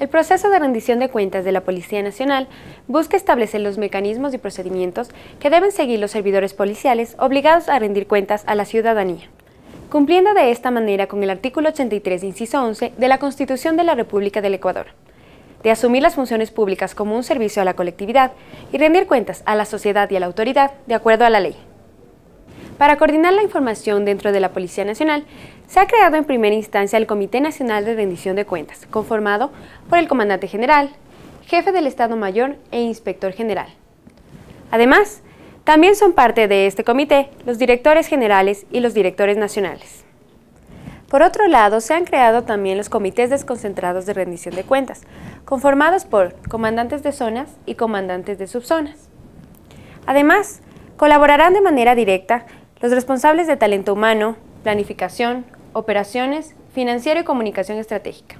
El proceso de rendición de cuentas de la Policía Nacional busca establecer los mecanismos y procedimientos que deben seguir los servidores policiales obligados a rendir cuentas a la ciudadanía, cumpliendo de esta manera con el artículo 83, inciso 11 de la Constitución de la República del Ecuador, de asumir las funciones públicas como un servicio a la colectividad y rendir cuentas a la sociedad y a la autoridad de acuerdo a la ley. Para coordinar la información dentro de la Policía Nacional, se ha creado en primera instancia el Comité Nacional de Rendición de Cuentas, conformado por el Comandante General, Jefe del Estado Mayor e Inspector General. Además, también son parte de este comité los directores generales y los directores nacionales. Por otro lado, se han creado también los comités desconcentrados de rendición de cuentas, conformados por comandantes de zonas y comandantes de subzonas. Además, colaborarán de manera directa los responsables de talento humano, planificación, operaciones, financiero y comunicación estratégica.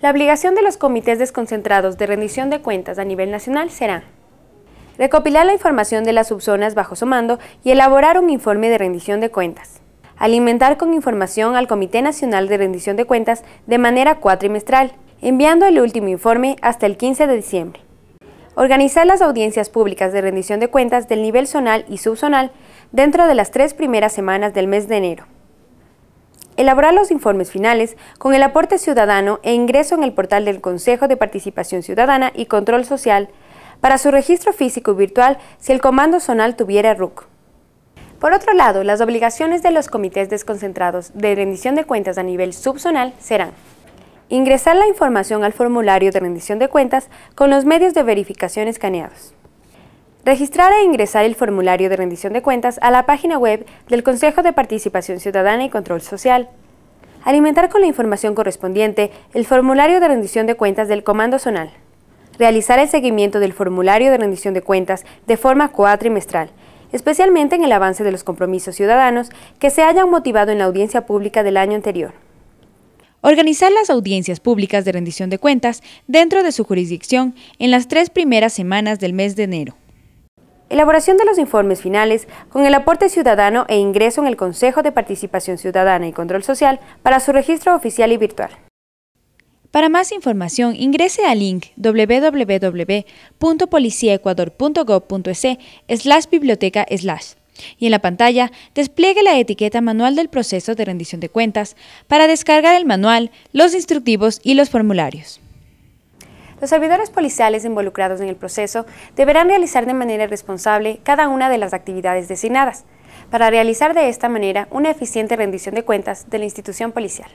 La obligación de los comités desconcentrados de rendición de cuentas a nivel nacional será recopilar la información de las subzonas bajo su mando y elaborar un informe de rendición de cuentas. Alimentar con información al Comité Nacional de Rendición de Cuentas de manera cuatrimestral, enviando el último informe hasta el 15 de diciembre organizar las audiencias públicas de rendición de cuentas del nivel zonal y subzonal dentro de las tres primeras semanas del mes de enero. Elaborar los informes finales con el aporte ciudadano e ingreso en el portal del Consejo de Participación Ciudadana y Control Social para su registro físico y virtual si el Comando Zonal tuviera RUC. Por otro lado, las obligaciones de los comités desconcentrados de rendición de cuentas a nivel subzonal serán ingresar la información al formulario de rendición de cuentas con los medios de verificación escaneados. Registrar e ingresar el formulario de rendición de cuentas a la página web del Consejo de Participación Ciudadana y Control Social. Alimentar con la información correspondiente el formulario de rendición de cuentas del Comando Zonal. Realizar el seguimiento del formulario de rendición de cuentas de forma cuatrimestral, especialmente en el avance de los compromisos ciudadanos que se hayan motivado en la audiencia pública del año anterior organizar las audiencias públicas de rendición de cuentas dentro de su jurisdicción en las tres primeras semanas del mes de enero. Elaboración de los informes finales con el aporte ciudadano e ingreso en el Consejo de Participación Ciudadana y Control Social para su registro oficial y virtual. Para más información, ingrese al link www.policiaecuador.gov.es slash biblioteca slash. Y en la pantalla, despliegue la etiqueta Manual del proceso de rendición de cuentas para descargar el manual, los instructivos y los formularios. Los servidores policiales involucrados en el proceso deberán realizar de manera responsable cada una de las actividades designadas, para realizar de esta manera una eficiente rendición de cuentas de la institución policial.